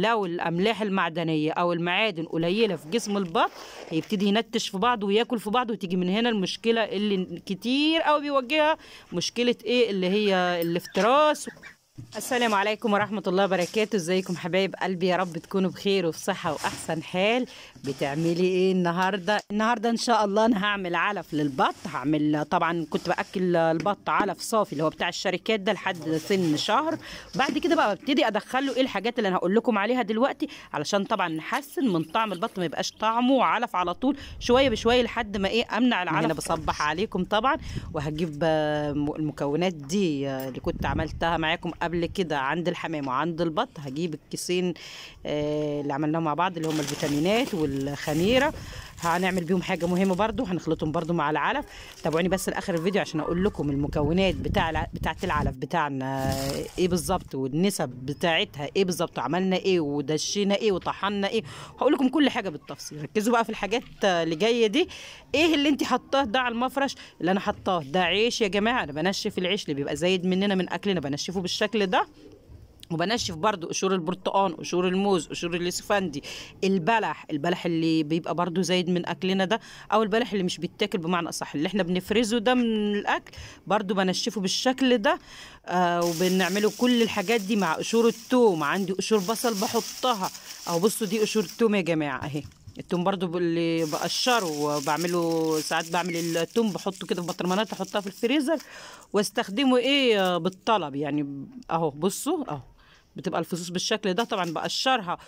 لو الاملاح المعدنيه او المعادن قليله في جسم البط هيبتدي ينتش في بعضه وياكل في بعضه وتيجي من هنا المشكله اللي كتير قوي بيواجهها مشكله ايه اللي هي الافتراس السلام عليكم ورحمة الله وبركاته ازيكم حبايب قلبي يا رب تكونوا بخير وفي صحة وأحسن حال بتعملي ايه النهارده النهارده ان شاء الله انا هعمل علف للبط هعمل طبعا كنت باكل البط علف صافي اللي هو بتاع الشركات ده لحد سن شهر بعد كده بقى ببتدي ادخل له ايه الحاجات اللي انا هقول لكم عليها دلوقتي علشان طبعا نحسن من طعم البط ما يبقاش طعمه علف على طول شويه بشويه لحد ما ايه امنع العلف انا بصبح عليكم طبعا وهجيب المكونات دي اللي كنت عملتها معاكم قبل كده عند الحمام وعند البط هجيب الكيسين آه، اللي عملناهم مع بعض اللي هم الفيتامينات والخميره هنعمل بيهم حاجه مهمه برده هنخلطهم برده مع العلف تابعوني بس لاخر الفيديو عشان اقول لكم المكونات بتاع بتاعه العلف بتاعنا ايه بالظبط والنسب بتاعتها ايه بالظبط عملنا ايه ودشينا ايه وطحنا ايه هقول لكم كل حاجه بالتفصيل ركزوا بقى في الحاجات اللي جايه دي ايه اللي انت حطاه ده على المفرش اللي انا حطاه ده عيش يا جماعه انا بنشف العيش اللي بيبقى زايد مننا من اكلنا بنشفه بالشكل ده وبنشف برضو قشور البرتقان قشور الموز قشور الاسفندي البلح البلح اللي بيبقى برضو زايد من اكلنا ده او البلح اللي مش بيتاكل بمعنى اصح اللي احنا بنفرزه ده من الاكل برضو بنشفه بالشكل ده آه وبنعمله كل الحاجات دي مع قشور التوم عندي قشور بصل بحطها اهو بصوا دي قشور التوم يا جماعه اهي التوم برضو اللي بقشره وبعمله ساعات بعمل التوم بحطه كده في بطرمانات احطها في الفريزر واستخدمه ايه آه، بالطلب يعني اهو بصوا اهو بتبقى الفصوص بالشكل ده طبعا بقشرها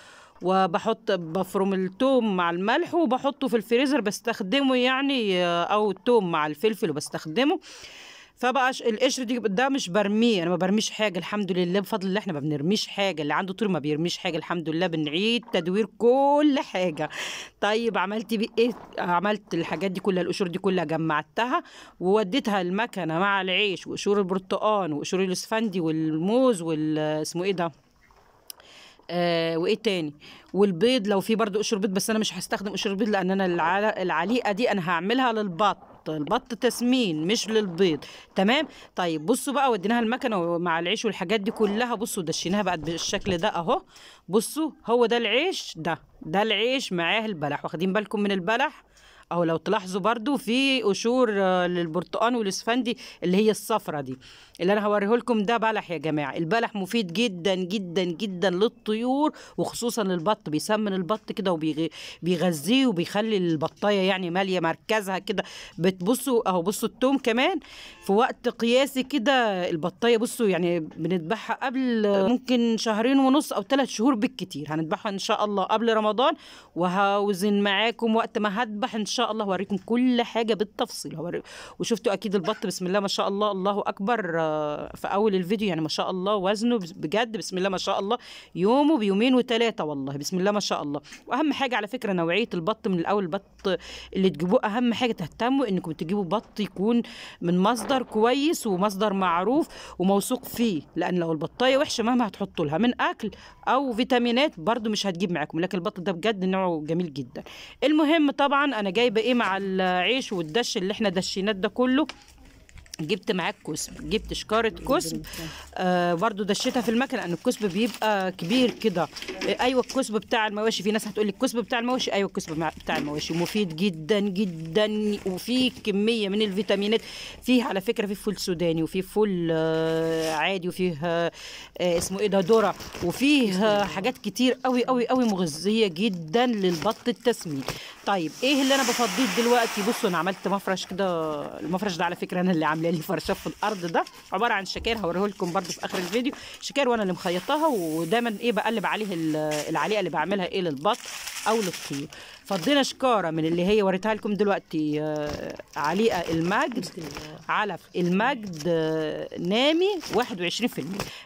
وبحط بفرم التوم مع الملح وبحطه في الفريزر بستخدمه يعني آه، او التوم مع الفلفل وبستخدمه فبقى القشر دي ده مش برميه انا ما برميش حاجه الحمد لله بفضل الله احنا ما بنرميش حاجه اللي عنده طول ما بيرميش حاجه الحمد لله بنعيد تدوير كل حاجه طيب عملت ايه عملت الحاجات دي كلها القشور دي كلها جمعتها ووديتها المكنه مع العيش وقشور البرتقان وقشور الاسفندي والموز واسمه ايه ده آه وايه تاني والبيض لو في برضو قشور بيض بس انا مش هستخدم قشور بيض لان انا العليقه دي انا هعملها للبط البط البط تسمين مش للبيض تمام طيب بصوا بقى وديناها المكنه مع العيش والحاجات دي كلها بصوا دشيناها بقى بالشكل ده اهو بصوا هو ده العيش ده ده العيش معاه البلح واخدين بالكم من البلح أو لو تلاحظوا برضو في قشور آه، للبرتقان والاسفندي اللي هي الصفرة دي اللي أنا هوريه لكم ده بلح يا جماعة البلح مفيد جدا جدا جدا للطيور وخصوصا البط بيسمن البط كده وبيغذيه وبيخلي البطاية يعني مالية مركزها كده بتبصوا أهو بصوا التوم كمان في وقت قياسي كده البطاية بصوا يعني بنذبحها قبل ممكن شهرين ونص أو ثلاث شهور بالكتير هنذبحها إن شاء الله قبل رمضان وهوزن معاكم وقت ما هذبح إن شاء شاء الله هوريكم كل حاجه بالتفصيل وشفتوا اكيد البط بسم الله ما شاء الله الله اكبر آه، في اول الفيديو يعني ما شاء الله وزنه بجد بسم الله ما شاء الله يومه بيومين وثلاثه والله بسم الله ما شاء الله واهم حاجه على فكره نوعيه البط من الاول البط اللي تجيبوه اهم حاجه تهتموا انكم تجيبوا بط يكون من مصدر كويس ومصدر معروف وموثوق فيه لان لو البطايه وحشه مهما هتحطوا لها من اكل او فيتامينات برده مش هتجيب معاكم لكن البط ده بجد نوعه جميل جدا المهم طبعا انا جاي جايبه ايه مع العيش والدش اللي احنا دشيناه ده كله جبت معاك كسب جبت شكارة كسب آه برضو دشيتها في المكنة لأن الكسب بيبقى كبير كده آه، أيوة الكسب بتاع المواشي في ناس هتقول لي الكسب بتاع المواشي أيوة الكسب بتاع المواشي مفيد جدا جدا وفيه كمية من الفيتامينات فيه على فكرة فيه فول سوداني وفيه فول آه عادي وفيه آه, آه، اسمه إيه ده دورة وفيه آه حاجات كتير قوي قوي قوي مغذية جدا للبط التسمين طيب ايه اللي انا بفضيه دلوقتي بصوا انا عملت مفرش كده المفرش ده على فكره انا اللي عامله لي فرشاه في الارض ده عباره عن شكاير هوريه لكم برده في اخر الفيديو شكاير وانا اللي مخيطاها ودايما ايه بقلب عليه العليقه اللي بعملها ايه للبط او للطيور فضينا شكاره من اللي هي وريتها لكم دلوقتي آه، عليقه المجد علف المجد آه، نامي 21%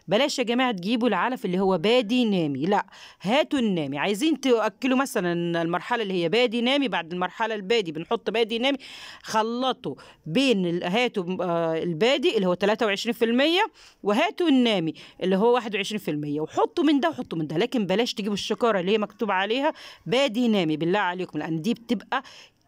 بلاش يا جماعه تجيبوا العلف اللي هو بادي نامي لا هاتوا النامي عايزين تاكلوا مثلا المرحله اللي هي بادي نامي بعد المرحله البادي بنحط بادي نامي خلطوا بين هاتوا آه، البادي اللي هو 23% وهاتوا النامي اللي هو 21% وحطوا من ده وحطوا من ده لكن بلاش تجيبوا الشكاره اللي هي مكتوب عليها بادي نامي بالله عليكم لان دي بتبقى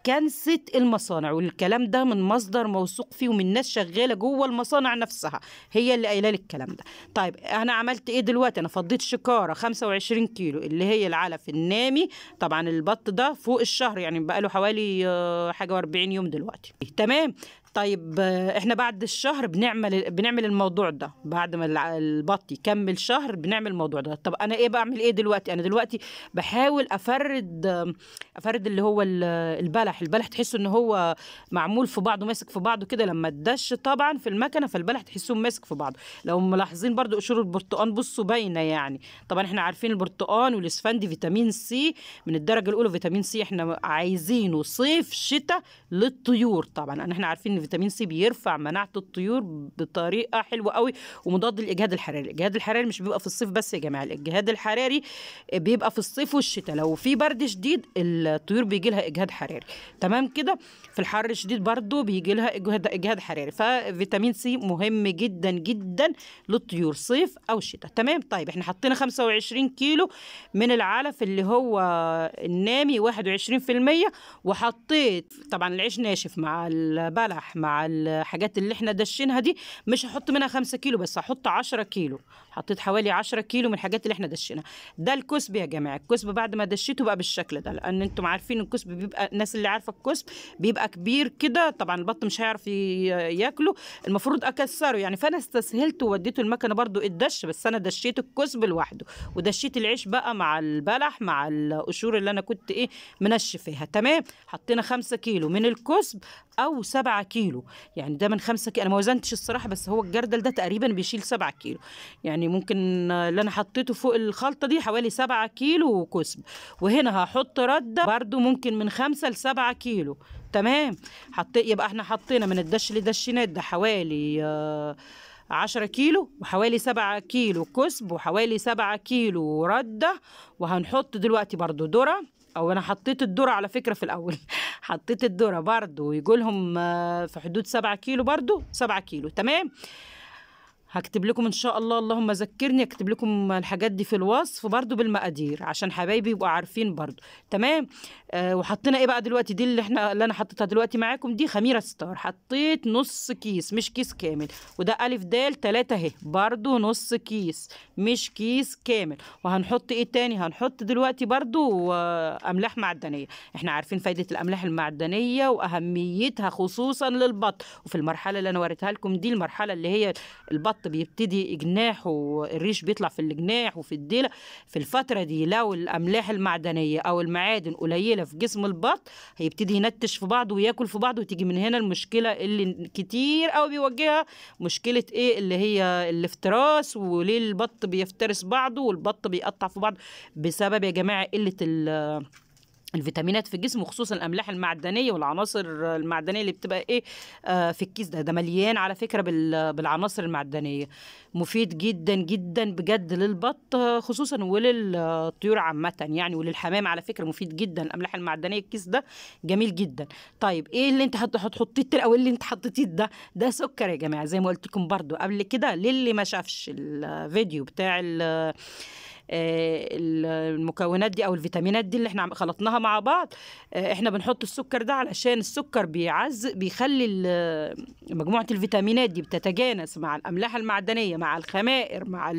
كنسة المصانع والكلام ده من مصدر موثوق فيه ومن ناس شغاله جوه المصانع نفسها هي اللي قايله لك الكلام ده طيب انا عملت ايه دلوقتي انا فضيت شكاره 25 كيلو اللي هي العلف النامي طبعا البط ده فوق الشهر يعني بقى له حوالي آه، حاجه و40 يوم دلوقتي تمام طيب احنا بعد الشهر بنعمل بنعمل الموضوع ده بعد ما البط يكمل شهر بنعمل الموضوع ده طب انا ايه بعمل ايه دلوقتي انا دلوقتي بحاول افرد افرد اللي هو البلح البلح تحسه ان هو معمول في بعضه ماسك في بعضه كده لما تدش طبعا في المكنه فالبلح تحسه ماسك في بعضه لو ملاحظين برضو قشور البرتقال بصوا باينه يعني طبعا احنا عارفين البرتقال والاسفندي فيتامين سي من الدرجه الاولى فيتامين سي احنا عايزينه صيف شتاء للطيور طبعا احنا عارفين ان فيتامين سي بيرفع مناعه الطيور بطريقه حلوه قوي ومضاد للاجهاد الحراري الاجهاد الحراري مش بيبقى في الصيف بس يا جماعه الاجهاد الحراري بيبقى في الصيف والشتاء لو في برد شديد الطيور بيجي لها اجهاد حراري تمام كده في الحر الشديد برضه بيجي لها اجهاد اجهاد حراري ففيتامين سي مهم جدا جدا للطيور صيف او شتاء تمام طيب احنا حطينا 25 كيلو من العلف اللي هو النامي 21% وحطيت طبعا العيش ناشف مع البلح القمح مع الحاجات اللي احنا دشينها دي مش هحط منها 5 كيلو بس هحط 10 كيلو حطيت حوالي 10 كيلو من الحاجات اللي احنا دشينها ده الكسب يا جماعه الكسب بعد ما دشيته بقى بالشكل ده لان انتم عارفين الكسب بيبقى الناس اللي عارفه الكسب بيبقى كبير كده طبعا البط مش هيعرف ياكله المفروض اكسره يعني فانا استسهلت ووديته المكنه برده الدش بس انا دشيت الكسب لوحده ودشيت العيش بقى مع البلح مع القشور اللي انا كنت ايه منشفاها تمام حطينا 5 كيلو من الكسب او 7 كيلو كيلو يعني ده من خمسة كيلو انا ما وزنتش الصراحه بس هو الجردل ده تقريبا بيشيل 7 كيلو يعني ممكن اللي انا حطيته فوق الخلطه دي حوالي 7 كيلو وكسب وهنا هحط رده برده ممكن من خمسة ل 7 كيلو تمام حطيت يبقى احنا حطينا من الدش لدشينات ده حوالي آه 10 كيلو وحوالي 7 كيلو كسب وحوالي 7 كيلو ردة وهنحط دلوقتي برضو ذرة او انا حطيت الذرة على فكرة في الاول حطيت الذره برضو يجولهم آه، في حدود 7 كيلو برضو 7 كيلو تمام هكتب لكم ان شاء الله اللهم ذكرني اكتب لكم الحاجات دي في الوصف برضو بالمقادير عشان حبايبي يبقوا عارفين برضو تمام آه وحطينا ايه بقى دلوقتي دي اللي احنا اللي انا حطيتها دلوقتي معاكم دي خميره ستار حطيت نص كيس مش كيس كامل وده الف د تلاتة اهي برضو نص كيس مش كيس كامل وهنحط ايه تاني هنحط دلوقتي برضو آه املاح معدنيه احنا عارفين فايده الاملاح المعدنيه واهميتها خصوصا للبط وفي المرحله اللي انا وريتها لكم دي المرحله اللي هي البط الخط بيبتدي جناحه والريش بيطلع في الجناح وفي الديلة في الفترة دي لو الأملاح المعدنية أو المعادن قليلة في جسم البط هيبتدي ينتش في بعضه وياكل في بعضه وتيجي من هنا المشكلة اللي كتير أو بيواجهها مشكلة إيه اللي هي الافتراس وليه البط بيفترس بعضه والبط بيقطع في بعضه بسبب يا جماعة قلة ال الفيتامينات في الجسم وخصوصا الاملاح المعدنيه والعناصر المعدنيه اللي بتبقى ايه آه في الكيس ده ده مليان على فكره بالعناصر المعدنيه مفيد جدا جدا بجد للبط خصوصا وللطيور عامه يعني وللحمام على فكره مفيد جدا الاملاح المعدنيه الكيس ده جميل جدا طيب ايه اللي انت هتحطيه او إيه اللي انت حطيتيه ده ده سكر يا جماعه زي ما قلت لكم برده قبل كده للي ما شافش الفيديو بتاع آه، المكونات دي او الفيتامينات دي اللي احنا خلطناها مع بعض آه، احنا بنحط السكر ده علشان السكر بيعز بيخلي مجموعه الفيتامينات دي بتتجانس مع الاملاح المعدنيه مع الخمائر مع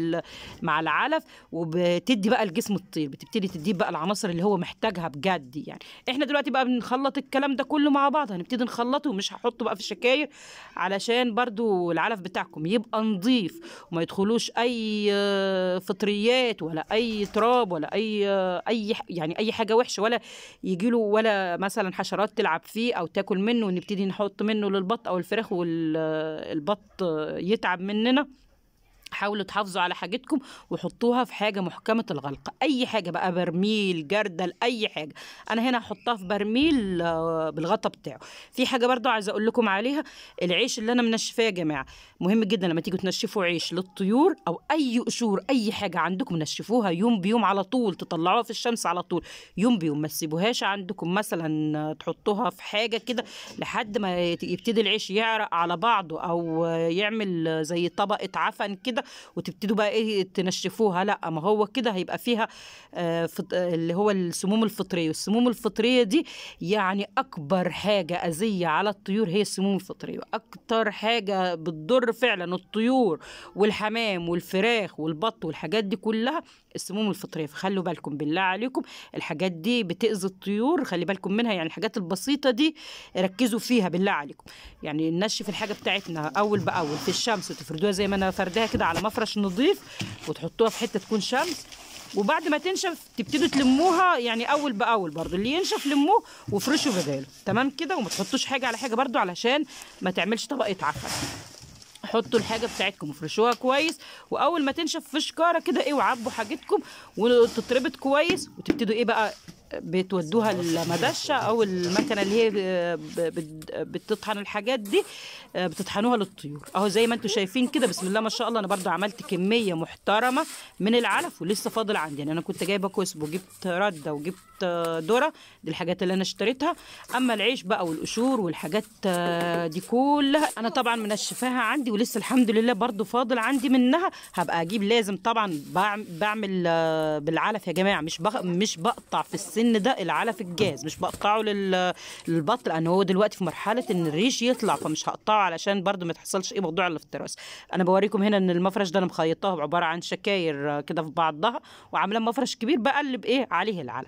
مع العلف وبتدي بقى الجسم الطير بتبتدي تديه بقى العناصر اللي هو محتاجها بجد يعني احنا دلوقتي بقى بنخلط الكلام ده كله مع بعض هنبتدي نخلطه ومش هحطه بقى في الشكاير علشان برضو العلف بتاعكم يبقى نظيف وما يدخلوش اي آه، فطريات ولا ولا اي تراب ولا اي اي يعني اي حاجه وحشه ولا يجي له ولا مثلا حشرات تلعب فيه او تاكل منه ونبتدي نحط منه للبط او الفراخ والبط يتعب مننا حاولوا تحافظوا على حاجتكم وحطوها في حاجه محكمه الغلق اي حاجه بقى برميل جردل اي حاجه انا هنا هحطها في برميل آه، بالغطا بتاعه في حاجه برضو عايزه اقول لكم عليها العيش اللي انا منشفاه يا جماعه مهم جدا لما تيجوا تنشفوا عيش للطيور او اي قشور اي حاجه عندكم نشفوها يوم بيوم على طول تطلعوها في الشمس على طول يوم بيوم ما تسيبوهاش عندكم مثلا تحطوها في حاجه كده لحد ما يبتدي العيش يعرق على بعضه او يعمل زي طبقه عفن كده كده وتبتدوا بقى ايه تنشفوها لا ما هو كده هيبقى فيها آه، اللي هو السموم الفطريه والسموم الفطريه دي يعني اكبر حاجه اذيه على الطيور هي السموم الفطريه اكتر حاجه بتضر فعلا الطيور والحمام والفراخ والبط والحاجات دي كلها السموم الفطريه فخلوا بالكم بالله عليكم الحاجات دي بتاذي الطيور خلي بالكم منها يعني الحاجات البسيطه دي ركزوا فيها بالله عليكم يعني ننشف الحاجه بتاعتنا اول باول في الشمس وتفردوها زي ما انا فرداها كده على مفرش نظيف وتحطوها في حته تكون شمس وبعد ما تنشف تبتدوا تلموها يعني اول باول برضو اللي ينشف لموه وفرشوا بداله تمام كده وما تحطوش حاجه على حاجه برضو علشان ما تعملش طبقه عفن حطوا الحاجه بتاعتكم افرشوها كويس واول ما تنشف في شكاره كده ايه وعبوا حاجتكم وتتربط كويس وتبتدوا ايه بقى بتودوها المدشة أو المكنة اللي هي بتطحن الحاجات دي آه، بتطحنوها للطيور أهو زي ما أنتم شايفين كده بسم الله ما شاء الله أنا برضو عملت كمية محترمة من العلف ولسه فاضل عندي يعني أنا كنت جايبة كسب وجبت ردة وجبت آه، ذرة دي الحاجات اللي أنا اشتريتها أما العيش بقى والقشور والحاجات آه، دي كلها أنا طبعا منشفاها عندي ولسه الحمد لله برضو فاضل عندي منها هبقى أجيب لازم طبعا بعمل بالعلف يا جماعة مش مش بقطع في السن السن ده العلف الجاز مش بقطعه للبط لان هو دلوقتي في مرحله ان الريش يطلع فمش هقطعه علشان برده ما تحصلش ايه موضوع الافتراس انا بوريكم هنا ان المفرش ده انا مخيطاه عباره عن شكاير كده في بعضها وعامله مفرش كبير بقلب ايه عليه العلف